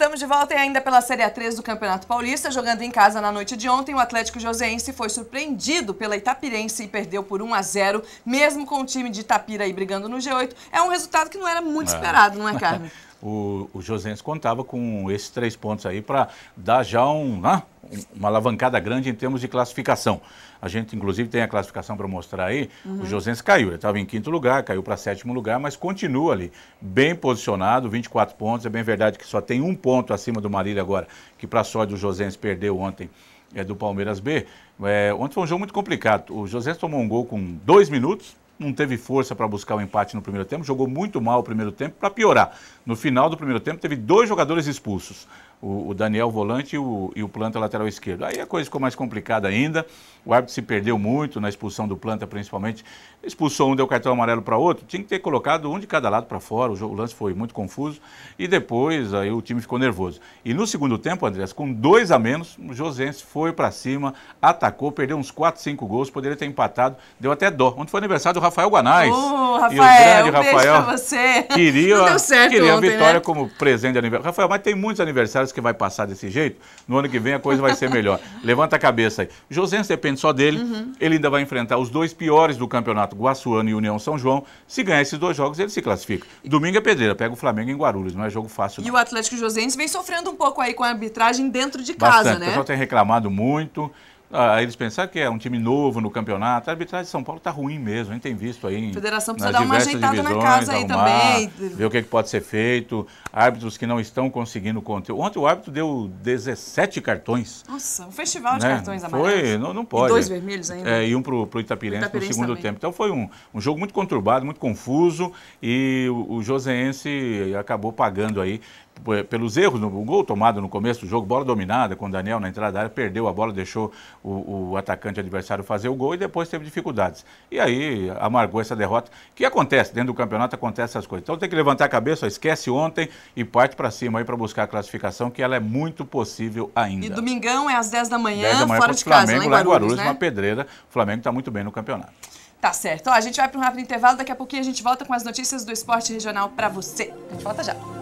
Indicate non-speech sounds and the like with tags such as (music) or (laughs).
Estamos de volta e ainda pela Série A3 do Campeonato Paulista, jogando em casa na noite de ontem, o Atlético Joseense foi surpreendido pela Itapirense e perdeu por 1 a 0, mesmo com o time de Itapira aí brigando no G8. É um resultado que não era muito é. esperado, não é, Carmen? (laughs) o, o Josense contava com esses três pontos aí para dar já um, né, uma alavancada grande em termos de classificação. A gente, inclusive, tem a classificação para mostrar aí. Uhum. O Josense caiu, ele estava em quinto lugar, caiu para sétimo lugar, mas continua ali, bem posicionado, 24 pontos. É bem verdade que só tem um ponto acima do Marília agora, que para só sorte do Josense perdeu ontem é, do Palmeiras B. É, ontem foi um jogo muito complicado. O José tomou um gol com dois minutos não teve força para buscar o um empate no primeiro tempo, jogou muito mal o primeiro tempo para piorar. No final do primeiro tempo, teve dois jogadores expulsos o, o Daniel volante e o, e o Planta lateral esquerdo. Aí a coisa ficou mais complicada ainda. O árbitro se perdeu muito na expulsão do Planta, principalmente. Expulsou um, deu cartão amarelo para outro. Tinha que ter colocado um de cada lado para fora. O, jogo, o, lance foi muito confuso. E depois aí o time ficou nervoso. E no segundo tempo, Andrés, com dois a menos, o Josense foi para cima, atacou, perdeu uns 4, 5 gols. Poderia ter empatado. Deu até dó. onde foi aniversário do Rafael Guanais. Oh, Rafael, e o grande um Rafael. Beijo pra você. Queria, Não deu certo queria ontem, a vitória né? como presente de aniversário. Rafael, mas tem muitos aniversários parece que vai passar desse jeito, no ano que vem a coisa vai ser melhor. (laughs) Levanta a cabeça aí. Josense depende só dele, uhum. ele ainda vai enfrentar os dois piores do campeonato, Guaçuano e União São João. Se ganhar esses dois jogos, ele se classifica. Domingo é pedreira, pega o Flamengo em Guarulhos, não é jogo fácil. Não. E o Atlético Josense vem sofrendo um pouco aí com a arbitragem dentro de casa, Bastante. né? O pessoal tem reclamado muito. Ah, eles pensaram que é um time novo no campeonato. A arbitragem de São Paulo está ruim mesmo, a gente tem visto aí. A federação precisa dar uma ajeitada divisões, na casa aí também. Ver o que, é que, pode ser feito. Árbitros que não estão conseguindo conteúdo. Ontem o árbitro deu 17 cartões. Nossa, um festival né? de cartões amarelos. Foi, não, não pode. E dois vermelhos ainda. É, e um para o Itapirense, Itapirense no segundo também. tempo. Então foi um, um jogo muito conturbado, muito confuso e o, o Joséense acabou pagando aí pelos erros no gol tomado no começo do jogo, bola dominada com o Daniel na entrada da área, perdeu a bola, deixou o, o atacante adversário fazer o gol e depois teve dificuldades. E aí amargou essa derrota. O que acontece dentro do campeonato? Acontece essas coisas. Então tem que levantar a cabeça, ó, esquece ontem e parte para cima aí para buscar a classificação, que ela é muito possível ainda. E domingão é às 10 da manhã, 10 da manhã fora de Flamengo, casa, lá em Guarulhos, Guarulhos né? uma pedreira. O Flamengo está muito bem no campeonato. Tá certo. Ó, a gente vai para um rápido intervalo, daqui a pouquinho a gente volta com as notícias do esporte regional para você. A gente volta já.